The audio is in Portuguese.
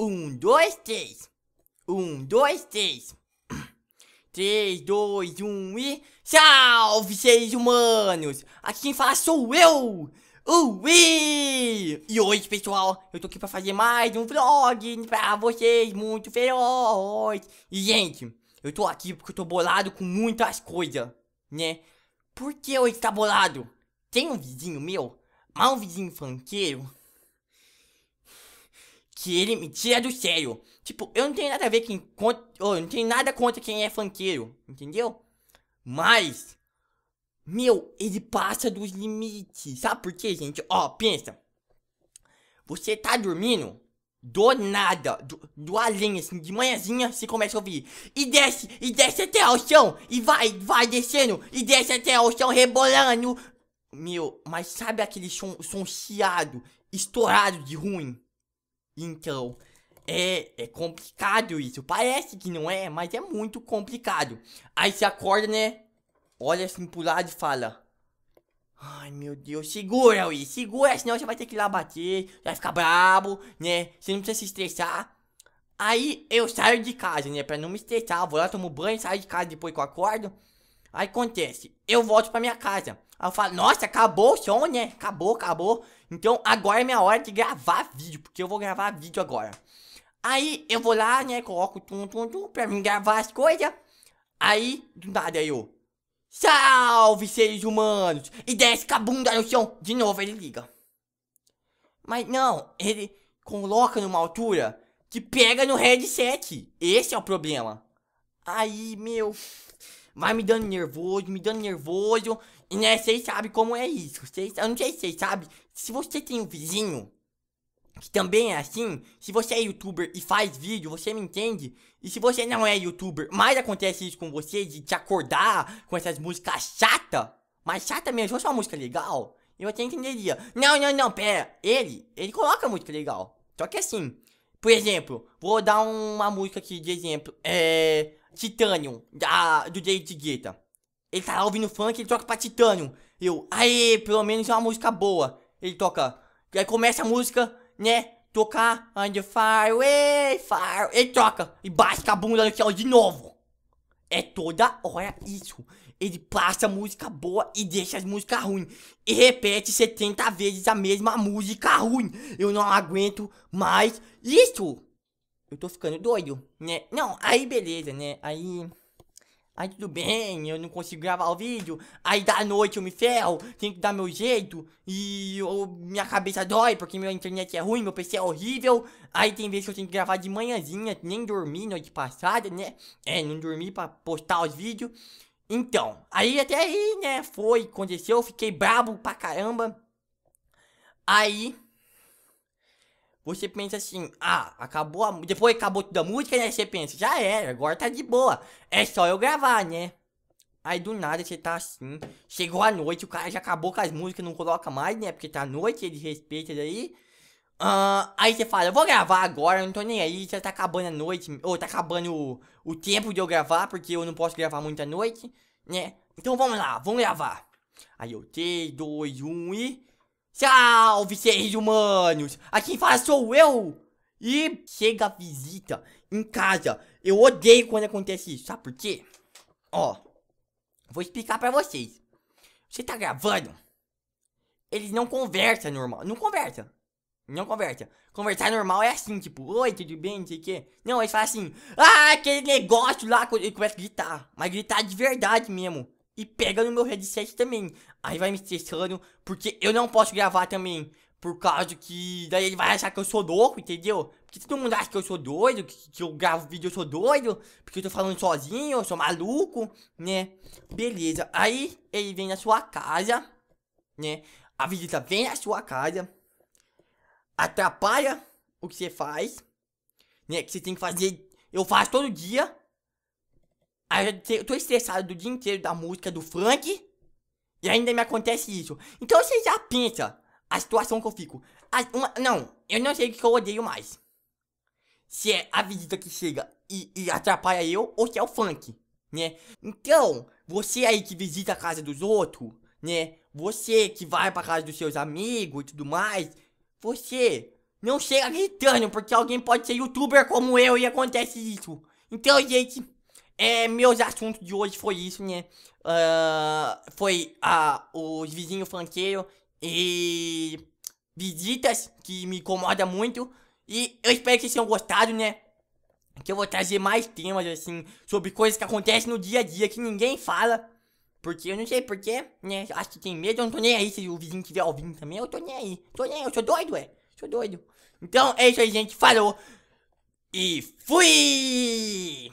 Um, dois, três. Um, dois, três. 3, 2, 1 e. Salve, seres humanos! Aqui quem fala sou eu! Ui! E hoje, pessoal, eu tô aqui pra fazer mais um vlog pra vocês, muito feroz! E, gente, eu tô aqui porque eu tô bolado com muitas coisas, né? Por que eu estou bolado? Tem um vizinho meu, mas um vizinho fanqueiro que ele me tira do sério. Tipo, eu não tenho nada a ver quem contra, eu não tenho nada contra quem é funkeiro, entendeu? Mas meu, ele passa dos limites. Sabe por quê, gente? Ó, oh, pensa. Você tá dormindo do nada, do, do além, assim, de manhãzinha você começa a ouvir. E desce, e desce até ao chão, e vai, vai descendo, e desce até ao chão, rebolando. Meu, mas sabe aquele som, som chiado, estourado de ruim? Então, é, é complicado isso. Parece que não é, mas é muito complicado. Aí você acorda, né? Olha assim pro lado e fala. Ai, meu Deus, segura, Will, segura, senão você vai ter que ir lá bater, vai ficar brabo, né? Você não precisa se estressar. Aí eu saio de casa, né? Pra não me estressar, vou lá, tomo banho, saio de casa depois que eu acordo. Aí acontece, eu volto pra minha casa. Aí eu falo, nossa, acabou o som, né? Acabou, acabou. Então agora é minha hora de gravar vídeo, porque eu vou gravar vídeo agora. Aí eu vou lá, né? Coloco tum tum tum pra mim gravar as coisas. Aí, do nada eu. Salve seres humanos! E desce com a bunda no chão. De novo ele liga. Mas não, ele coloca numa altura que pega no headset. Esse é o problema. Aí, meu vai me dando nervoso, me dando nervoso. E né, vocês sabem como é isso. Cês, eu não sei se vocês sabem. Se você tem um vizinho que também é assim, se você é youtuber e faz vídeo, você me entende? E se você não é youtuber, mas acontece isso com você de te acordar com essas músicas chata, mas chata mesmo, se fosse uma música legal, eu até entenderia. Não, não, não, pera, ele, ele coloca música legal. Só que assim, por exemplo, vou dar uma música aqui de exemplo. É. Titanium, da, do David Guetta. Ele tá lá ouvindo funk, ele toca pra Titanium. Eu, aí pelo menos é uma música boa. Ele toca. Aí começa a música, né? Tocar. And the fire, way, fire. Ele toca. E bate a bunda no céu de novo. É toda hora isso. Ele passa música boa e deixa as músicas ruins. E repete 70 vezes a mesma música ruim. Eu não aguento mais isso. Eu tô ficando doido, né? Não, aí beleza, né? Aí Aí tudo bem, eu não consigo gravar o vídeo. Aí da noite eu me ferro, tenho que dar meu jeito. E eu, minha cabeça dói porque minha internet é ruim, meu PC é horrível. Aí tem vezes que eu tenho que gravar de manhãzinha, nem dormi noite passada, né? É, não dormi pra postar os vídeos. Então, aí até aí, né? Foi, aconteceu, fiquei brabo pra caramba. Aí você pensa assim, ah, acabou a, depois acabou toda a música, né? Você pensa, já era, agora tá de boa. É só eu gravar, né? Aí do nada você tá assim, chegou a noite, o cara já acabou com as músicas, não coloca mais, né? Porque tá noite, ele respeita daí. Uh, aí você fala, eu vou gravar agora, eu não tô nem aí, já tá acabando a noite, ou tá acabando o, o tempo de eu gravar, porque eu não posso gravar muita noite, né? Então vamos lá, vamos gravar. Aí eu, 3, 2, 1 e. Salve, seres humanos! Aqui em fala sou eu! E chega a visita em casa. Eu odeio quando acontece isso, sabe por quê? Ó, vou explicar pra vocês. Você tá gravando? Eles não conversam normal. Não conversa. Não conversa. Conversar normal é assim, tipo, oi, tudo bem, não sei o quê. Não, eles falam assim, ah, aquele negócio lá, e começa a gritar. Mas gritar de verdade mesmo e pega no meu headset também. Aí vai me estressando, porque eu não posso gravar também. Por causa que daí ele vai achar que eu sou louco, entendeu? Porque todo mundo acha que eu sou doido, que, que eu gravo vídeo eu sou doido, porque eu tô falando sozinho, eu sou maluco, né? Beleza. Aí ele vem na sua casa, né? A visita vem na sua casa, atrapalha o que você faz, né? Que você tem que fazer. Eu faço todo dia, Aí eu tô estressado do dia inteiro da música do funk e ainda me acontece isso. Então você já pensa a situação que eu fico. Uma, não, eu não sei o que eu odeio mais. Se é a visita que chega e, e atrapalha eu ou se é o funk, né? Então, você aí que visita a casa dos outros, né? Você que vai pra casa dos seus amigos e tudo mais, você não chega gritando porque alguém pode ser youtuber como eu e acontece isso. Então, gente. É, meus assuntos de hoje foi isso, né? Uh, foi uh, os vizinhos funkeiros e visitas, que me incomoda muito. E eu espero que vocês tenham gostado, né? Que eu vou trazer mais temas, assim, sobre coisas que acontecem no dia a dia que ninguém fala. Porque eu não sei porquê, né? Acho que tem medo, eu não tô nem aí. Se o vizinho tiver ouvindo também, eu tô nem aí. Tô nem aí, eu sou doido, é. Sou doido. Então é isso aí, gente. Falou. E fui!